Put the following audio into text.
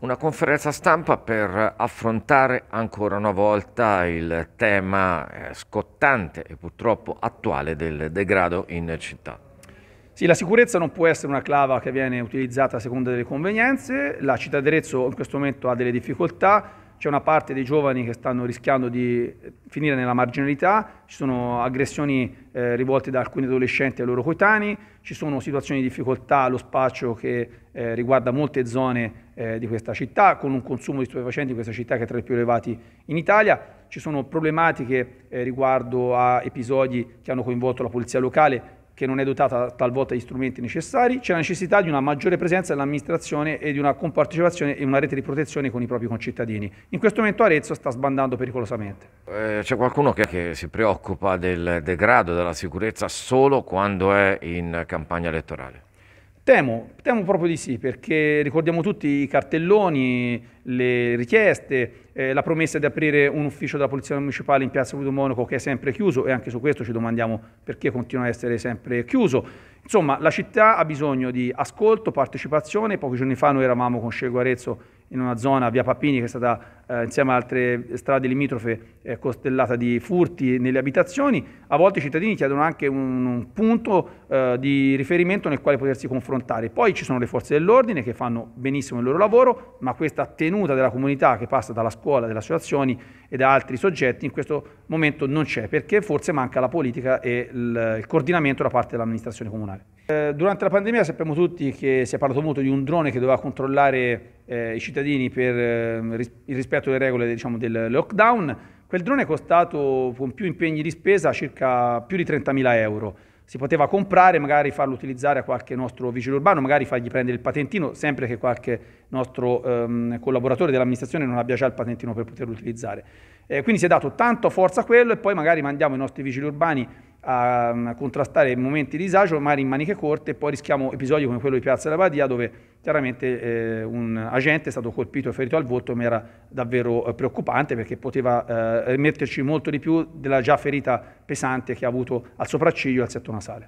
Una conferenza stampa per affrontare ancora una volta il tema eh, scottante e purtroppo attuale del degrado in città. Sì, la sicurezza non può essere una clava che viene utilizzata a seconda delle convenienze, la città di Arezzo in questo momento ha delle difficoltà, c'è una parte dei giovani che stanno rischiando di eh, finire nella marginalità, ci sono aggressioni eh, rivolte da alcuni adolescenti ai loro coetanei, ci sono situazioni di difficoltà allo spaccio che eh, riguarda molte zone eh, di questa città, con un consumo di stupefacenti di questa città che è tra i più elevati in Italia. Ci sono problematiche eh, riguardo a episodi che hanno coinvolto la polizia locale che non è dotata talvolta di strumenti necessari, c'è la necessità di una maggiore presenza dell'amministrazione e di una compartecipazione e una rete di protezione con i propri concittadini. In questo momento Arezzo sta sbandando pericolosamente. Eh, c'è qualcuno che, che, si preoccupa del degrado della sicurezza solo quando è in campagna elettorale? Temo, temo, proprio di sì, perché ricordiamo tutti i cartelloni, le richieste, eh, la promessa di aprire un ufficio della Polizia Municipale in Piazza Ludo Monaco che è sempre chiuso e anche su questo ci domandiamo perché continua a essere sempre chiuso. Insomma, la città ha bisogno di ascolto, partecipazione. Pochi giorni fa noi eravamo con Scelgo Arezzo in una zona, via Papini, che è stata eh, insieme ad altre strade limitrofe eh, costellata di furti nelle abitazioni. A volte i cittadini chiedono anche un, un punto eh, di riferimento nel quale potersi confrontare. Poi ci sono le forze dell'ordine che fanno benissimo il loro lavoro, ma questa tenuta della comunità che passa dalla scuola, dalle associazioni e da altri soggetti in questo momento non c'è, perché forse manca la politica e il, il coordinamento da parte dell'amministrazione comunale funzionare. Eh, durante la pandemia sappiamo tutti che si è parlato molto di un drone che doveva controllare eh, i cittadini per eh, il rispetto delle regole diciamo, del lockdown. Quel drone è costato con più impegni di spesa circa più di 30.000 euro. Si poteva comprare, magari farlo utilizzare a qualche nostro vigile urbano, magari fargli prendere il patentino, sempre che qualche nostro ehm, collaboratore dell'amministrazione non abbia già il patentino per poterlo utilizzare. Eh, quindi si è dato tanto forza a quello e poi magari mandiamo i nostri vigili urbani Mm, a contrastare momenti di disagio, magari in maniche corte, e poi rischiamo episodi come quello di Piazza della Badia, dove chiaramente eh, un agente è stato colpito e ferito al volto, ma era davvero eh, preoccupante perché poteva eh, metterci molto di più della già ferita pesante che ha avuto al sopracciglio e al setto nasale.